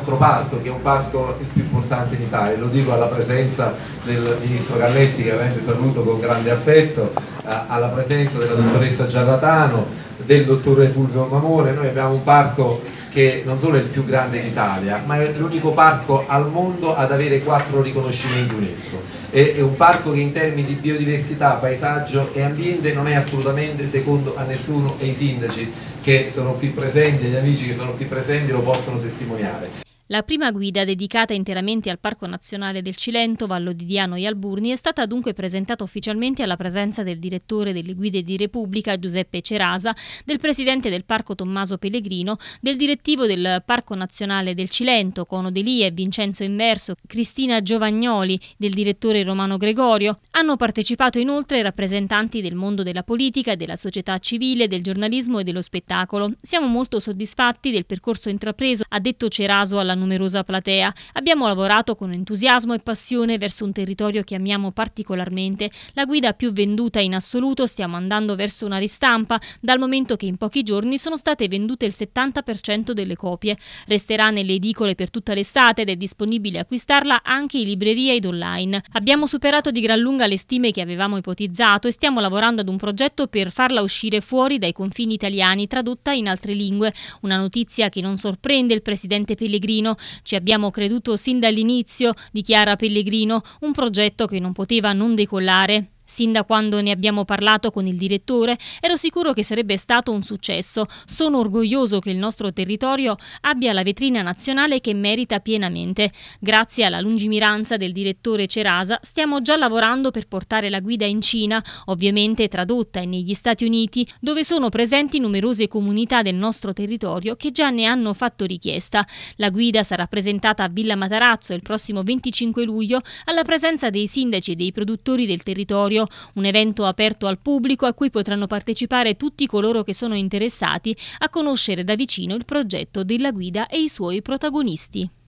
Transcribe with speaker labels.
Speaker 1: nostro parco, che è un parco il più importante in Italia, lo dico alla presenza del ministro Galletti che avete saluto con grande affetto, eh, alla presenza della dottoressa Giarratano, del dottore Fulvio Mamore, noi abbiamo un parco che non solo è il più grande d'Italia, ma è l'unico parco al mondo ad avere quattro riconoscimenti UNESCO. è, un parco che in termini di biodiversità, paesaggio e ambiente non è assolutamente secondo a nessuno e i sindaci che sono qui presenti, gli amici che sono qui presenti lo possono testimoniare.
Speaker 2: La prima guida, dedicata interamente al Parco Nazionale del Cilento, Vallo di Diano e Alburni, è stata dunque presentata ufficialmente alla presenza del direttore delle guide di Repubblica Giuseppe Cerasa, del presidente del Parco Tommaso Pellegrino, del direttivo del Parco Nazionale del Cilento, Cono e Vincenzo Inverso, Cristina Giovagnoli, del direttore Romano Gregorio. Hanno partecipato inoltre rappresentanti del mondo della politica, della società civile, del giornalismo e dello spettacolo. Siamo molto soddisfatti del percorso intrapreso, ha detto Ceraso alla numerosa platea. Abbiamo lavorato con entusiasmo e passione verso un territorio che amiamo particolarmente, la guida più venduta in assoluto, stiamo andando verso una ristampa, dal momento che in pochi giorni sono state vendute il 70% delle copie. Resterà nelle edicole per tutta l'estate ed è disponibile acquistarla anche in libreria ed online. Abbiamo superato di gran lunga le stime che avevamo ipotizzato e stiamo lavorando ad un progetto per farla uscire fuori dai confini italiani, tradotta in altre lingue. Una notizia che non sorprende il presidente Pellegrino, Torino. Ci abbiamo creduto sin dall'inizio, dichiara Pellegrino, un progetto che non poteva non decollare. Sin da quando ne abbiamo parlato con il direttore ero sicuro che sarebbe stato un successo. Sono orgoglioso che il nostro territorio abbia la vetrina nazionale che merita pienamente. Grazie alla lungimiranza del direttore Cerasa stiamo già lavorando per portare la guida in Cina, ovviamente tradotta e negli Stati Uniti, dove sono presenti numerose comunità del nostro territorio che già ne hanno fatto richiesta. La guida sarà presentata a Villa Matarazzo il prossimo 25 luglio alla presenza dei sindaci e dei produttori del territorio Sacrario, un evento aperto al pubblico a cui potranno partecipare tutti coloro che sono interessati a conoscere da vicino il progetto della guida e i suoi protagonisti.